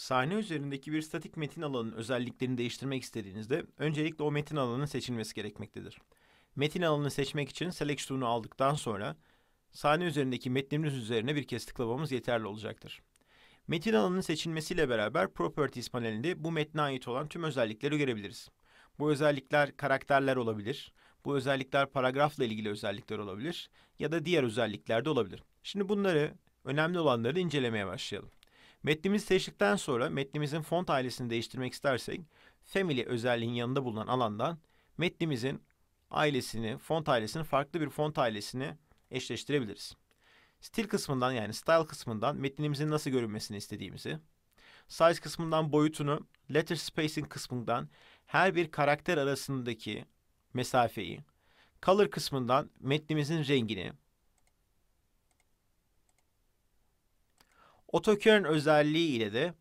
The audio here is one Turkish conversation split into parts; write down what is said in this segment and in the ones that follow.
Sahne üzerindeki bir statik metin alanının özelliklerini değiştirmek istediğinizde öncelikle o metin alanının seçilmesi gerekmektedir. Metin alanını seçmek için Select tool'unu aldıktan sonra sahne üzerindeki metnimiz üzerine bir kez tıklamamız yeterli olacaktır. Metin alanının seçilmesiyle beraber Properties panelinde bu metne ait olan tüm özellikleri görebiliriz. Bu özellikler karakterler olabilir, bu özellikler paragrafla ilgili özellikler olabilir ya da diğer özellikler de olabilir. Şimdi bunları, önemli olanları incelemeye başlayalım. Metnimizi seçtikten sonra metnimizin font ailesini değiştirmek istersek family özelliğin yanında bulunan alandan metnimizin ailesini, font ailesini farklı bir font ailesini eşleştirebiliriz. Stil kısmından yani style kısmından metnimizin nasıl görünmesini istediğimizi, size kısmından boyutunu, letter spacing kısmından her bir karakter arasındaki mesafeyi, color kısmından metnimizin rengini, AutoCore'un özelliği ile de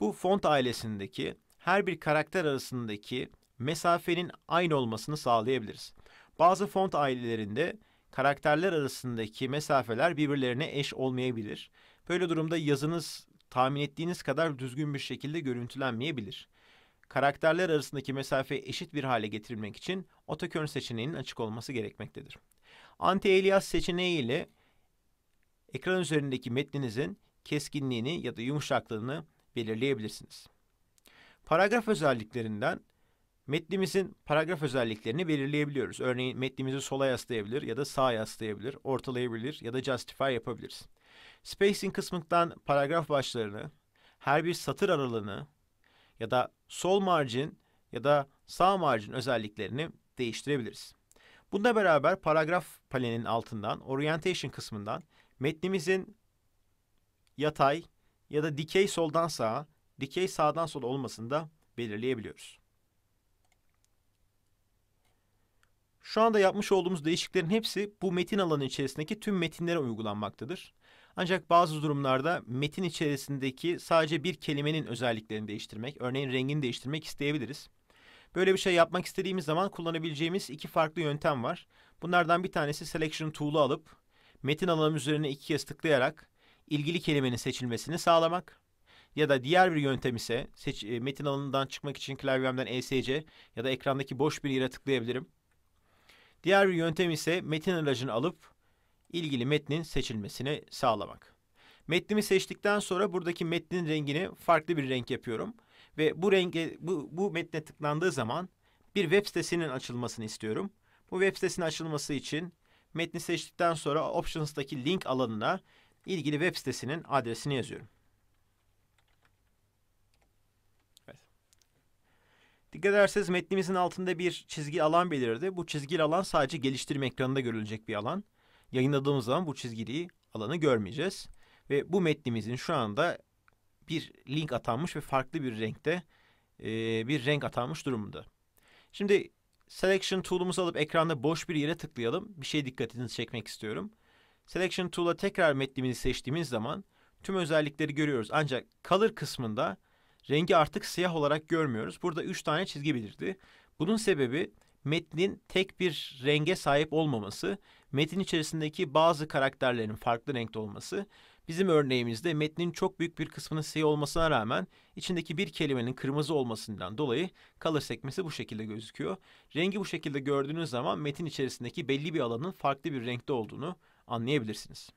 bu font ailesindeki her bir karakter arasındaki mesafenin aynı olmasını sağlayabiliriz. Bazı font ailelerinde karakterler arasındaki mesafeler birbirlerine eş olmayabilir. Böyle durumda yazınız tahmin ettiğiniz kadar düzgün bir şekilde görüntülenmeyebilir. Karakterler arasındaki mesafeyi eşit bir hale getirmek için AutoCurrent seçeneğinin açık olması gerekmektedir. Anti-alias seçeneği ile ekran üzerindeki metninizin keskinliğini ya da yumuşaklığını belirleyebilirsiniz. Paragraf özelliklerinden metnimizin paragraf özelliklerini belirleyebiliyoruz. Örneğin metnimizi sola yaslayabilir ya da sağa yaslayabilir, ortalayabilir ya da justify yapabiliriz. Spacing kısmından paragraf başlarını, her bir satır aralığını ya da sol margin ya da sağ margin özelliklerini değiştirebiliriz. Bununla beraber paragraf panelinin altından Orientation kısmından metnimizin yatay ya da dikey soldan sağa, dikey sağdan sola olmasını da belirleyebiliyoruz. Şu anda yapmış olduğumuz değişiklerin hepsi bu metin alanı içerisindeki tüm metinlere uygulanmaktadır. Ancak bazı durumlarda metin içerisindeki sadece bir kelimenin özelliklerini değiştirmek, örneğin rengini değiştirmek isteyebiliriz. Böyle bir şey yapmak istediğimiz zaman kullanabileceğimiz iki farklı yöntem var. Bunlardan bir tanesi Selection Tool'u alıp metin alanı üzerine iki kez tıklayarak ilgili kelimenin seçilmesini sağlamak ya da diğer bir yöntem ise seç, e, metin alanından çıkmak için klavyemden ESC ya da ekrandaki boş bir yere tıklayabilirim. Diğer bir yöntem ise metin aracını alıp ilgili metnin seçilmesini sağlamak. Metnimi seçtikten sonra buradaki metnin rengini farklı bir renk yapıyorum ve bu renge bu, bu metne tıklandığı zaman bir web sitesinin açılmasını istiyorum. Bu web sitesinin açılması için metni seçtikten sonra Options'taki link alanına ilgili web sitesinin adresini yazıyorum. Evet. Dikkat ederseniz metnimizin altında bir çizgi alan belirdi. Bu çizgili alan sadece geliştirme ekranında görülecek bir alan. Yayınladığımız zaman bu çizgili alanı görmeyeceğiz. Ve bu metnimizin şu anda bir link atanmış ve farklı bir renkte e, bir renk atanmış durumunda. Şimdi selection tool'umuzu alıp ekranda boş bir yere tıklayalım. Bir şey dikkatinizi çekmek istiyorum. Selection Tool'a tekrar metnimizi seçtiğimiz zaman tüm özellikleri görüyoruz. Ancak Color kısmında rengi artık siyah olarak görmüyoruz. Burada 3 tane çizgi belirdi. Bunun sebebi metnin tek bir renge sahip olmaması, metin içerisindeki bazı karakterlerin farklı renkte olması. Bizim örneğimizde metnin çok büyük bir kısmının siyah olmasına rağmen içindeki bir kelimenin kırmızı olmasından dolayı color sekmesi bu şekilde gözüküyor. Rengi bu şekilde gördüğünüz zaman metin içerisindeki belli bir alanın farklı bir renkte olduğunu anlayabilirsiniz.